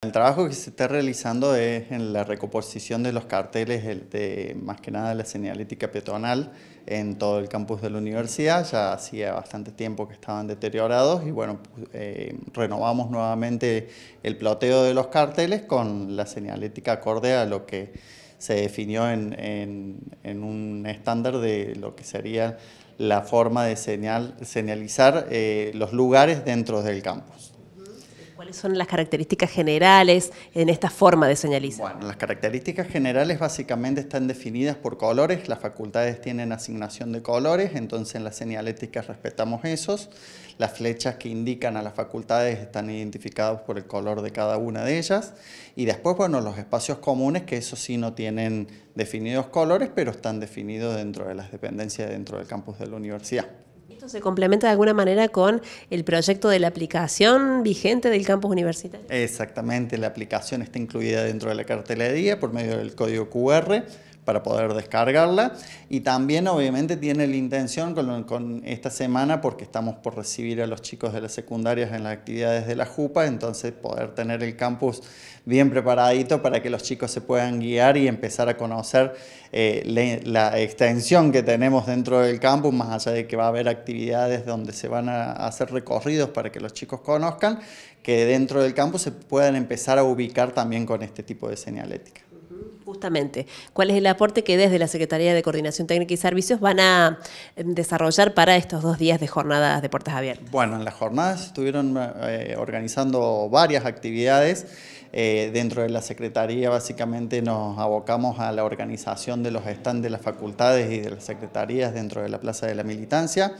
El trabajo que se está realizando es en la recomposición de los carteles, de, más que nada la señalética peatonal en todo el campus de la universidad. Ya hacía bastante tiempo que estaban deteriorados y bueno, eh, renovamos nuevamente el ploteo de los carteles con la señalética acorde a lo que se definió en, un estándar de lo que sería la forma de señalizar eh, los lugares dentro del campus. ¿Cuáles son las características generales en esta forma de señalizar? Bueno, las características generales básicamente están definidas por colores, las facultades tienen asignación de colores, entonces en las señaléticas respetamos esos, las flechas que indican a las facultades están identificadas por el color de cada una de ellas, y después, bueno, los espacios comunes, que eso sí no tienen definidos colores, pero están definidos dentro de las dependencias dentro del campus de la universidad. ¿Esto se complementa de alguna manera con el proyecto de la aplicación vigente del campus universitario? Exactamente, la aplicación está incluida dentro de la cartelería por medio del código QR para poder descargarla. Y también obviamente tiene la intención con, esta semana, porque estamos por recibir a los chicos de las secundarias en las actividades de la JUPA, entonces poder tener el campus bien preparadito para que los chicos se puedan guiar y empezar a conocer eh, la, la, extensión que tenemos dentro del campus, más allá de que va a haber actividades donde se van a hacer recorridos para que los chicos conozcan, que dentro del campus se puedan empezar a ubicar también con este tipo de señalética justamente cuál es el aporte que desde la Secretaría de Coordinación Técnica y Servicios van a em, desarrollar para estos dos días de jornadas de puertas abiertas. Bueno, en las jornadas estuvieron eh, organizando varias actividades. Eh, dentro de la Secretaría básicamente nos abocamos a la organización de los stands de las facultades y de las secretarías dentro de la Plaza de la Militancia.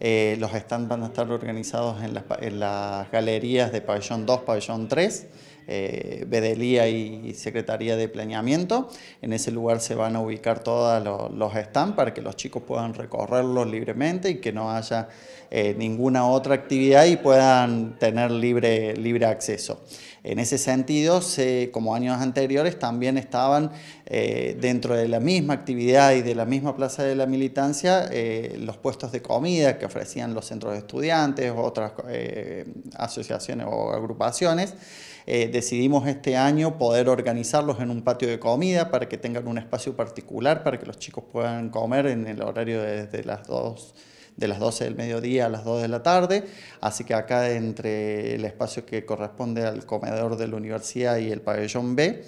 Eh, los stands van a estar organizados en las, en las galerías de pabellón 2, pabellón 3. Eh, Bedelía y Secretaría de Planeamiento. En ese lugar se van a ubicar todos los stands para que los chicos puedan recorrerlos libremente y que no haya eh, ninguna otra actividad y puedan tener libre, libre acceso. En ese sentido, como años anteriores, también estaban eh, dentro de la misma actividad y de la misma plaza de la militancia los puestos de comida que ofrecían los centros de estudiantes, otras asociaciones o agrupaciones decidimos este año poder organizarlos en un patio de comida para que tengan un espacio particular, para que los chicos puedan comer en el horario desde las 2 de las 12 del mediodía a las 2 de la tarde, así que acá entre el espacio que corresponde al comedor de la universidad y el pabellón B,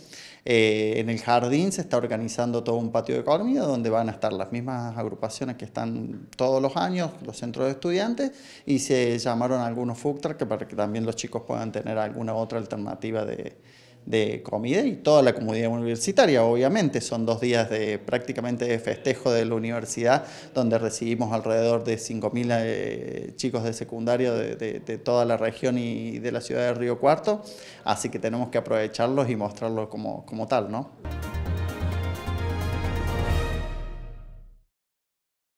eh, en el jardín se está organizando todo un patio de comida donde van a estar las mismas agrupaciones que están todos los años, los centros de estudiantes, y se llamaron algunos food que para que también los chicos puedan tener alguna otra alternativa de, de comida y toda la comunidad universitaria, obviamente. Son dos días de prácticamente de festejo de la universidad, donde recibimos alrededor de 5.000 eh, chicos de secundario de, toda la región y de la ciudad de Río Cuarto, así que tenemos que aprovecharlos y mostrarlos como, como tal, ¿no?